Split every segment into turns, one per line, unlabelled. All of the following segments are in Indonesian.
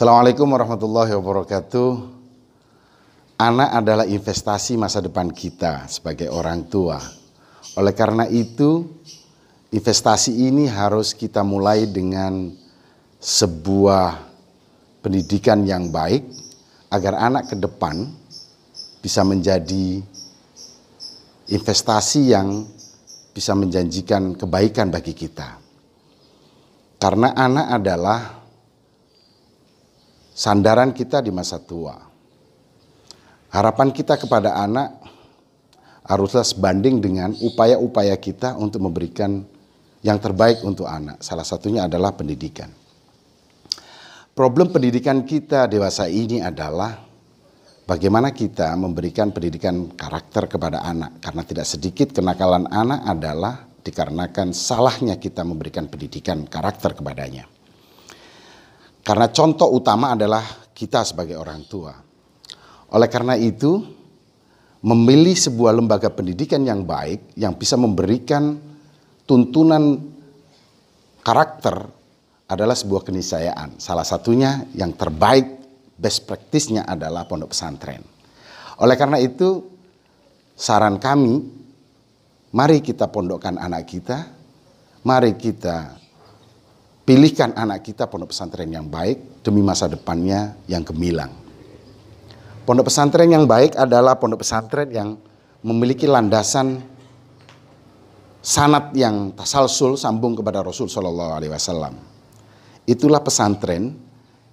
Assalamualaikum warahmatullahi wabarakatuh. Anak adalah investasi masa depan kita sebagai orang tua. Oleh karena itu, investasi ini harus kita mulai dengan sebuah pendidikan yang baik agar anak ke depan bisa menjadi investasi yang bisa menjanjikan kebaikan bagi kita. Karena anak adalah sandaran kita di masa tua. Harapan kita kepada anak haruslah sebanding dengan upaya-upaya kita untuk memberikan yang terbaik untuk anak. Salah satunya adalah pendidikan. Problem pendidikan kita dewasa ini adalah bagaimana kita memberikan pendidikan karakter kepada anak. Karena tidak sedikit kenakalan anak adalah dikarenakan salahnya kita memberikan pendidikan karakter kepadanya. Karena contoh utama adalah kita sebagai orang tua. Oleh karena itu, memilih sebuah lembaga pendidikan yang baik yang bisa memberikan tuntunan karakter adalah sebuah keniscayaan. Salah satunya yang terbaik best practice-nya adalah pondok pesantren. Oleh karena itu, saran kami, mari kita pondokkan anak kita, mari kita Pilihkan anak kita pondok pesantren yang baik demi masa depannya yang gemilang. Pondok pesantren yang baik adalah pondok pesantren yang memiliki landasan sanat yang tasalsul sambung kepada Rasul Shallallahu Alaihi Wasallam. Itulah pesantren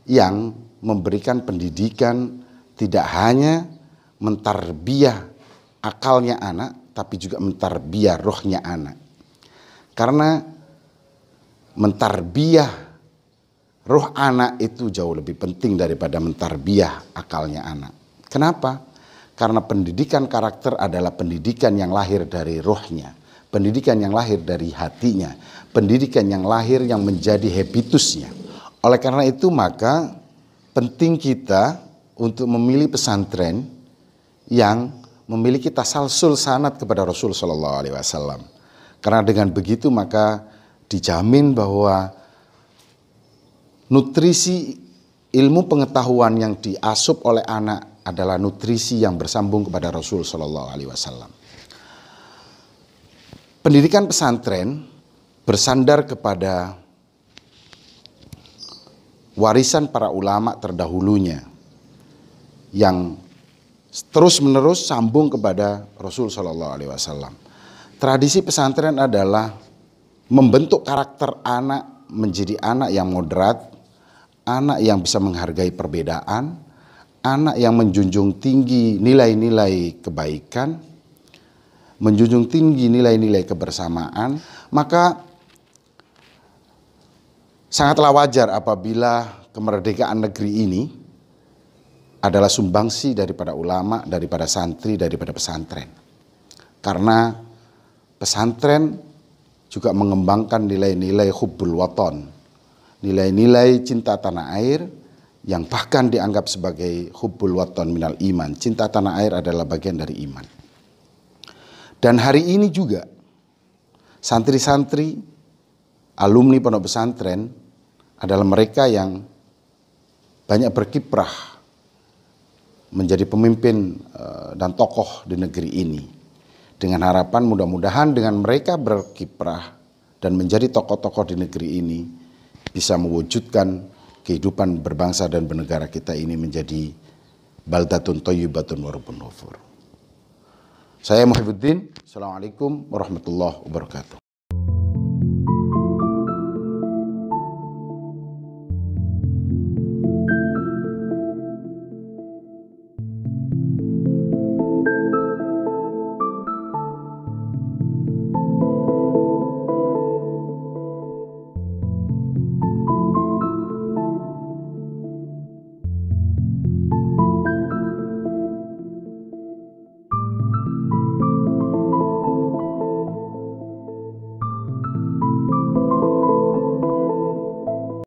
yang memberikan pendidikan tidak hanya mentarbiah akalnya anak, tapi juga mentarbiah rohnya anak. Karena mentarbiah roh anak itu jauh lebih penting daripada mentarbiah akalnya anak. Kenapa? Karena pendidikan karakter adalah pendidikan yang lahir dari rohnya, pendidikan yang lahir dari hatinya, pendidikan yang lahir yang menjadi habitusnya. Oleh karena itu maka penting kita untuk memilih pesantren yang memiliki tasalsul sanat kepada Rasulullah SAW. Karena dengan begitu maka dijamin bahwa nutrisi ilmu pengetahuan yang diasup oleh anak adalah nutrisi yang bersambung kepada Rasul Shallallahu Alaihi Wasallam. Pendidikan pesantren bersandar kepada warisan para ulama terdahulunya yang terus menerus sambung kepada Rasul Shallallahu Alaihi Wasallam. Tradisi pesantren adalah membentuk karakter anak menjadi anak yang moderat, anak yang bisa menghargai perbedaan, anak yang menjunjung tinggi nilai-nilai kebaikan, menjunjung tinggi nilai-nilai kebersamaan, maka sangatlah wajar apabila kemerdekaan negeri ini adalah sumbangsi daripada ulama, daripada santri, daripada pesantren. Karena pesantren juga mengembangkan nilai-nilai hubbul waton, nilai-nilai cinta tanah air yang bahkan dianggap sebagai hubbul waton minal iman. Cinta tanah air adalah bagian dari iman. Dan hari ini juga santri-santri alumni pondok pesantren adalah mereka yang banyak berkiprah menjadi pemimpin eh, dan tokoh di negeri ini dengan harapan mudah-mudahan dengan mereka berkiprah dan menjadi tokoh-tokoh di negeri ini bisa mewujudkan kehidupan berbangsa dan bernegara kita ini menjadi baldatun toyubatun warubun nufur. Saya Muhyiddin. Assalamualaikum warahmatullahi wabarakatuh.